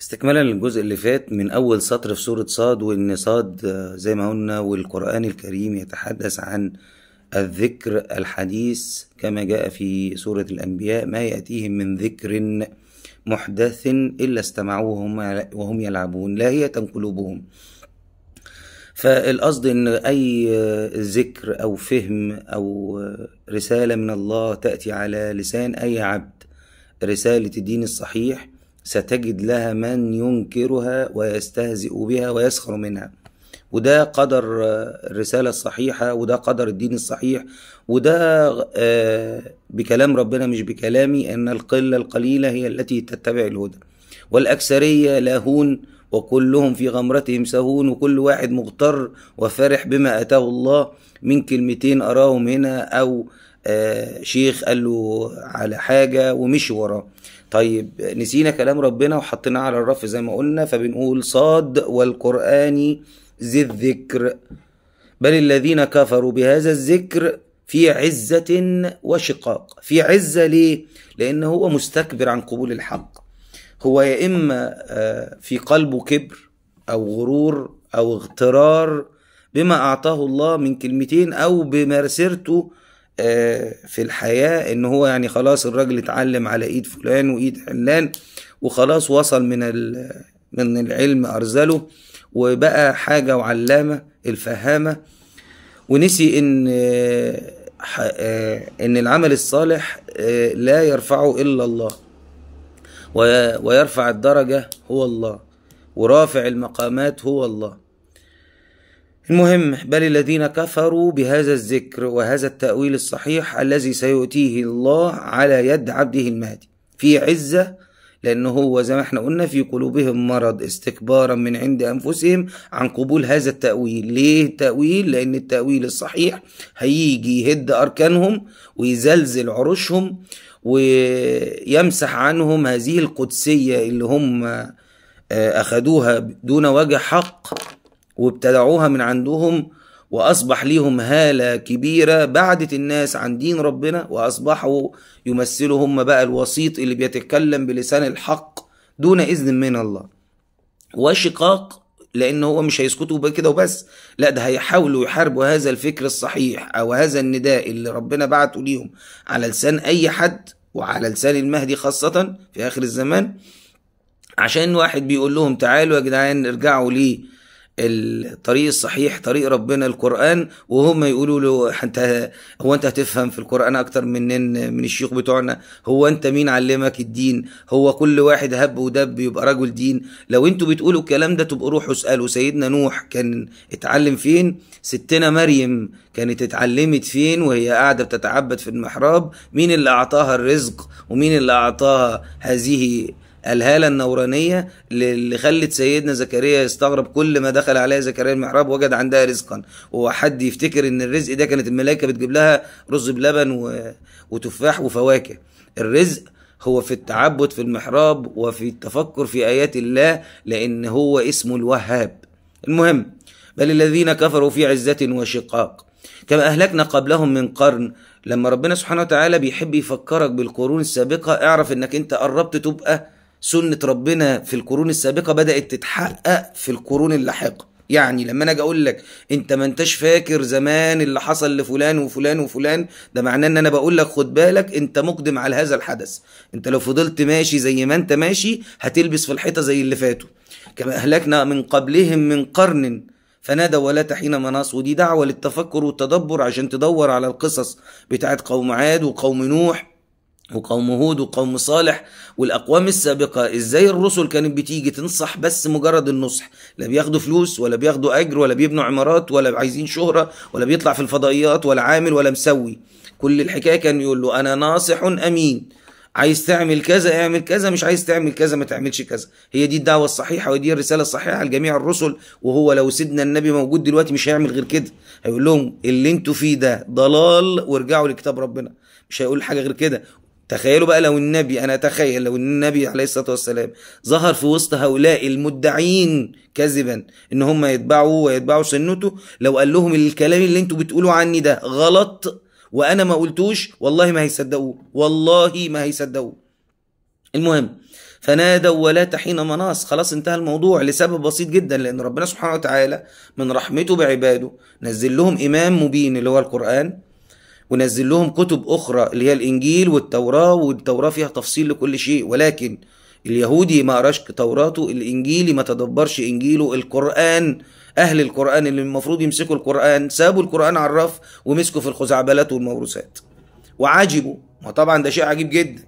استكمالا للجزء اللي فات من أول سطر في سورة صاد وإن صاد آه، زي ما قلنا والقرآن الكريم يتحدث عن الذكر الحديث كما جاء في سورة الأنبياء ما يأتيهم من ذكر محدث إلا استمعوه وهم يلعبون لاهية قلوبهم فالقصد ان اي آه، ذكر او فهم او آه، رساله من الله تاتي على لسان اي عبد رساله الدين الصحيح ستجد لها من ينكرها ويستهزئ بها ويسخر منها وده قدر الرسالة الصحيحة وده قدر الدين الصحيح وده آه، بكلام ربنا مش بكلامي أن القلة القليلة هي التي تتبع الهدى والأكثرية لاهون وكلهم في غمرتهم سهون وكل واحد مغتر وفرح بما أتاه الله من كلمتين أراهم هنا أو آه، شيخ قال له على حاجة ومشي وراه طيب نسينا كلام ربنا وحطيناه على الرف زي ما قلنا فبنقول صاد والقرآن ذي الذكر بل الذين كفروا بهذا الذكر في عزة وشقاق في عزة ليه؟ لأن هو مستكبر عن قبول الحق هو يا إما آه، في قلبه كبر أو غرور أو اغترار بما أعطاه الله من كلمتين أو بمرسرته في الحياة ان هو يعني خلاص الراجل اتعلم على ايد فلان وايد علان وخلاص وصل من من العلم ارذله وبقى حاجة وعلامة الفهامة ونسي ان ان العمل الصالح لا يرفعه الا الله ويرفع الدرجة هو الله ورافع المقامات هو الله المهم بل الذين كفروا بهذا الذكر وهذا التأويل الصحيح الذي سيؤتيه الله على يد عبده المهدي في عزة لأنه هو زي ما احنا قلنا في قلوبهم مرض استكبارا من عند أنفسهم عن قبول هذا التأويل ليه التأويل؟ لأن التأويل الصحيح هيجي يهد أركانهم ويزلزل عروشهم ويمسح عنهم هذه القدسية اللي هم آه، أخدوها دون وجه حق وابتدعوها من عندهم وأصبح ليهم هالة كبيرة بعدت الناس عن دين ربنا وأصبحوا يمثلوا هم بقى الوسيط اللي بيتكلم بلسان الحق دون إذن من الله وشقاق لأن هو مش هيسكتوا كده وبس لا ده هيحاولوا يحاربوا هذا الفكر الصحيح أو هذا النداء اللي ربنا بعته ليهم على لسان أي حد وعلى لسان المهدي خاصة في آخر الزمان عشان واحد بيقول لهم تعالوا يا جدعان ارجعوا ليه الطريق الصحيح طريق ربنا القرآن وهم يقولوا له انت هو انت هتفهم في القرآن اكتر من من الشيوخ بتوعنا هو انت مين علمك الدين هو كل واحد هب ودب يبقى رجل دين لو انتوا بتقولوا الكلام ده تبقوا روحوا اسالوا سيدنا نوح كان اتعلم فين ستنا مريم كانت اتعلمت فين وهي قاعده بتتعبد في المحراب مين اللي اعطاها الرزق ومين اللي اعطاها هذه الهاله النورانيه اللي خلت سيدنا زكريا يستغرب كل ما دخل عليها زكريا المحراب وجد عندها رزقا هو حد يفتكر ان الرزق ده كانت الملائكه بتجيب لها رز بلبن وتفاح وفواكه الرزق هو في التعبد في المحراب وفي التفكر في ايات الله لان هو اسمه الوهاب المهم بل الذين كفروا في عزه وشقاق كما أهلكنا قبلهم من قرن لما ربنا سبحانه وتعالى بيحب يفكرك بالقرون السابقة اعرف انك انت قربت تبقى سنة ربنا في القرون السابقة بدأت تتحقق في القرون اللاحقة يعني لما انا اجي اقول لك انت ما انتش فاكر زمان اللي حصل لفلان وفلان وفلان ده معناه ان انا بقول لك خد بالك انت مقدم على هذا الحدث انت لو فضلت ماشي زي ما انت ماشي هتلبس في الحيطه زي اللي فاتوا كما اهلكنا من قبلهم من قرن فنادى ولا حين مناص ودي دعوه للتفكر والتدبر عشان تدور على القصص بتاعت قوم عاد وقوم نوح وقوم هود وقوم صالح والاقوام السابقه ازاي الرسل كانت بتيجي تنصح بس مجرد النصح لا بياخدوا فلوس ولا بياخدوا اجر ولا بيبنوا عمارات ولا عايزين شهره ولا بيطلع في الفضائيات ولا عامل ولا مسوي كل الحكايه كان يقول له انا ناصح امين عايز تعمل كذا اعمل كذا مش عايز تعمل كذا ما تعملش كذا هي دي الدعوه الصحيحه ودي الرساله الصحيحه لجميع الرسل وهو لو سيدنا النبي موجود دلوقتي مش هيعمل غير كده هيقول لهم اللي انتوا فيه ده ضلال وارجعوا لكتاب ربنا مش هيقول حاجه غير كده تخيلوا بقى لو النبي انا اتخيل لو النبي عليه الصلاه والسلام ظهر في وسط هؤلاء المدعين كذبا ان هم يتبعوا ويتبعوا سنته لو قال لهم الكلام اللي انتوا بتقولوا عني ده غلط وانا ما قلتوش والله ما هيصدقوه والله ما هيصدقوه المهم فنادوا ولا حين مناص خلاص انتهى الموضوع لسبب بسيط جدا لان ربنا سبحانه وتعالى من رحمته بعباده نزل لهم امام مبين اللي هو القران ونزل لهم كتب أخرى اللي هي الإنجيل والتوراة والتوراة فيها تفصيل لكل شيء ولكن اليهودي ما قراش توراته الإنجيلي ما تدبرش إنجيله القرآن أهل القرآن اللي المفروض يمسكوا القرآن سابوا القرآن على الرف ومسكوا في الخزعبلات والموروثات وعجبوا ما طبعا ده شيء عجيب جدا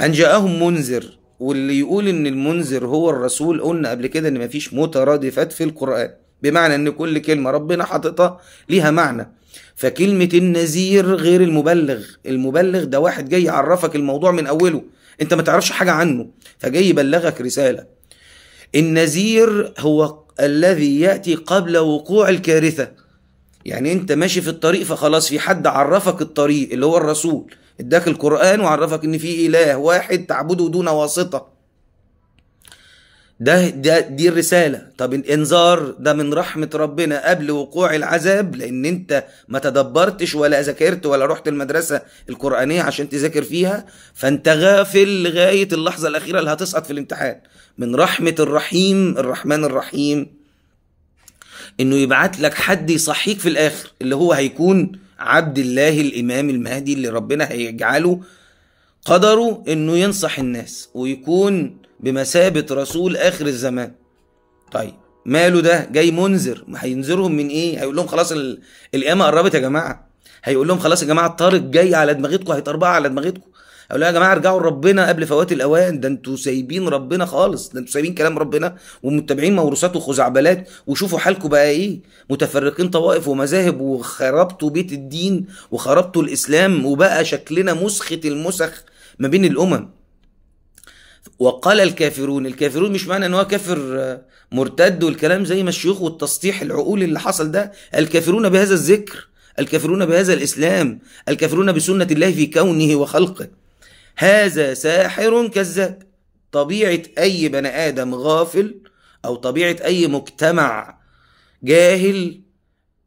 أن جاءهم منذر واللي يقول ان المنذر هو الرسول قلنا قبل كده ان مفيش مترادفات في القران بمعنى ان كل كلمه ربنا حاططها ليها معنى فكلمة النذير غير المبلغ المبلغ ده واحد جاي يعرفك الموضوع من أوله أنت ما تعرفش حاجة عنه فجاي يبلغك رسالة النذير هو الذي يأتي قبل وقوع الكارثة يعني أنت ماشي في الطريق فخلاص في حد عرفك الطريق اللي هو الرسول اداك القرآن وعرفك إن في إله واحد تعبده دون واسطة ده, ده دي الرسالة طب الإنذار ده من رحمة ربنا قبل وقوع العذاب لأن أنت ما تدبرتش ولا ذاكرت ولا رحت المدرسة القرآنية عشان تذاكر فيها فأنت غافل لغاية اللحظة الأخيرة اللي هتسقط في الامتحان من رحمة الرحيم الرحمن الرحيم إنه يبعت لك حد يصحيك في الآخر اللي هو هيكون عبد الله الإمام المهدي اللي ربنا هيجعله قدره إنه ينصح الناس ويكون بمثابة رسول آخر الزمان طيب ماله ده جاي منذر ما هينذرهم من ايه هيقول لهم خلاص القيامه قربت يا جماعه هيقول لهم خلاص يا جماعه الطارق جاي على دماغتكم هيطربقها على دماغتكم هيقول لهم يا جماعه ارجعوا لربنا قبل فوات الاوان ده انتوا سايبين ربنا خالص ده انتوا سايبين كلام ربنا ومتبعين موروثات وخزعبلات وشوفوا حالكم بقى ايه متفرقين طوائف ومذاهب وخربتوا بيت الدين وخربتوا الاسلام وبقى شكلنا مسخه المسخ ما بين الامم وقال الكافرون الكافرون مش معنى ان هو كافر مرتد والكلام زي ما الشيوخ والتسطيح العقول اللي حصل ده الكافرون بهذا الذكر الكافرون بهذا الاسلام الكافرون بسنه الله في كونه وخلقه هذا ساحر كذاب طبيعه اي بني ادم غافل او طبيعه اي مجتمع جاهل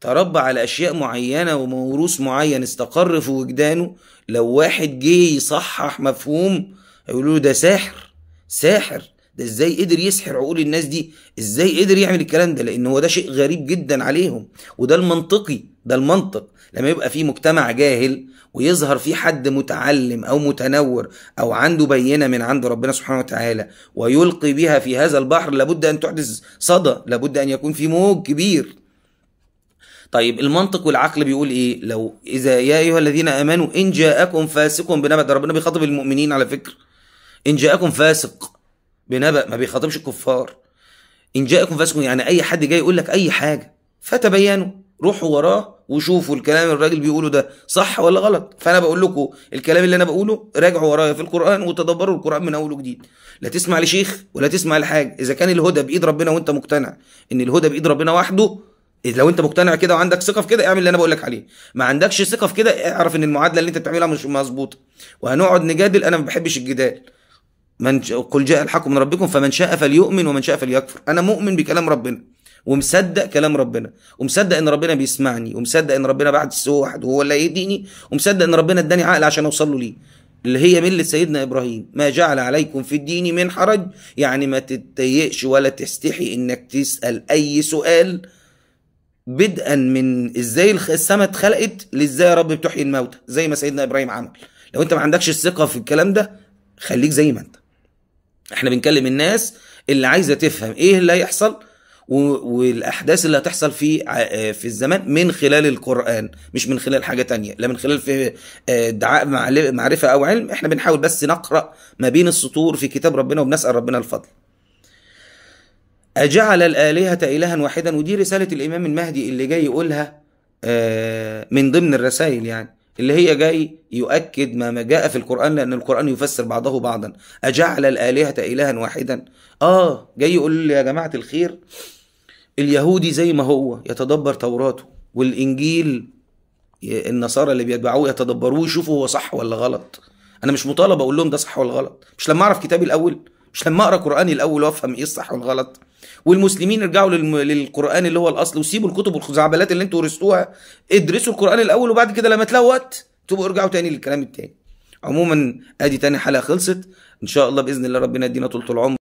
تربى على اشياء معينه وموروث معين استقر في وجدانه لو واحد جه يصحح مفهوم يقولوا له ده ساحر ساحر ده ازاي قدر يسحر عقول الناس دي ازاي قدر يعمل الكلام ده لان هو ده شيء غريب جدا عليهم وده المنطقي ده المنطق لما يبقى في مجتمع جاهل ويظهر في حد متعلم او متنور او عنده بينه من عند ربنا سبحانه وتعالى ويلقي بها في هذا البحر لابد ان تحدث صدى لابد ان يكون في موج كبير طيب المنطق والعقل بيقول ايه لو اذا يا ايها الذين امنوا ان جاءكم فاسق بنبأ ربنا بيخاطب المؤمنين على فكره إن جاءكم فاسق بنبأ ما بيخاطبش الكفار إن جاءكم فاسق يعني أي حد جاي يقول لك أي حاجة فتبينوا روحوا وراه وشوفوا الكلام الراجل بيقوله ده صح ولا غلط فانا بقول لكم الكلام اللي انا بقوله راجعوا ورايا في القران وتدبروا القران من اول وجديد لا تسمع لشيخ ولا تسمع لحاجه اذا كان الهدى بايد ربنا وانت مقتنع ان الهدى بايد ربنا وحده لو انت مقتنع كده وعندك ثقه في كده اعمل اللي انا بقول لك عليه ما عندكش ثقه في كده اعرف ان المعادله اللي انت بتعملها مش مظبوطه وهنقعد نجادل انا ما بحبش الجدال من قل جاء الحق من ربكم فمن شاء فليؤمن ومن شاء فليكفر انا مؤمن بكلام ربنا ومصدق كلام ربنا ومصدق ان ربنا بيسمعني ومصدق ان ربنا بعد السوء واحد وهو اللي هيديني ومصدق ان ربنا اداني عقل عشان اوصل له ليه اللي هي ملة سيدنا إبراهيم ما جعل عليكم في الدين من حرج يعني ما تتضايقش ولا تستحي إنك تسأل أي سؤال بدءا من إزاي السماء اتخلقت لإزاي يا رب بتحيي الموتى زي ما سيدنا إبراهيم عمل لو أنت ما عندكش الثقة في الكلام ده خليك زي ما أنت احنا بنكلم الناس اللي عايزه تفهم ايه اللي هيحصل والاحداث اللي هتحصل في آه، في الزمان من خلال القران مش من خلال حاجه تانية لا من خلال في ادعاء آه، معرفه او علم احنا بنحاول بس نقرا ما بين السطور في كتاب ربنا وبنسال ربنا الفضل أجعل الآلهة إلها واحدا ودي رسالة الإمام المهدي اللي جاي يقولها آه، من ضمن الرسائل يعني اللي هي جاي يؤكد ما, جاء في القرآن لأن القرآن يفسر بعضه بعضا أجعل الآلهة إلها واحدا آه جاي يقول يا جماعة الخير اليهودي زي ما هو يتدبر توراته والإنجيل النصارى اللي بيتبعوه يتدبروه يشوفوا هو صح ولا غلط أنا مش مطالب أقول لهم ده صح ولا غلط مش لما أعرف كتابي الأول مش لما اقرا قراني الاول وافهم ايه الصح والغلط والمسلمين ارجعوا للقران اللي هو الاصل وسيبوا الكتب والخزعبلات اللي انتوا ورثتوها ادرسوا القران الاول وبعد كده لما تلاقوا وقت تبقوا ارجعوا تاني للكلام التاني عموما ادي تاني حلقه خلصت ان شاء الله باذن الله ربنا يدينا طول العمر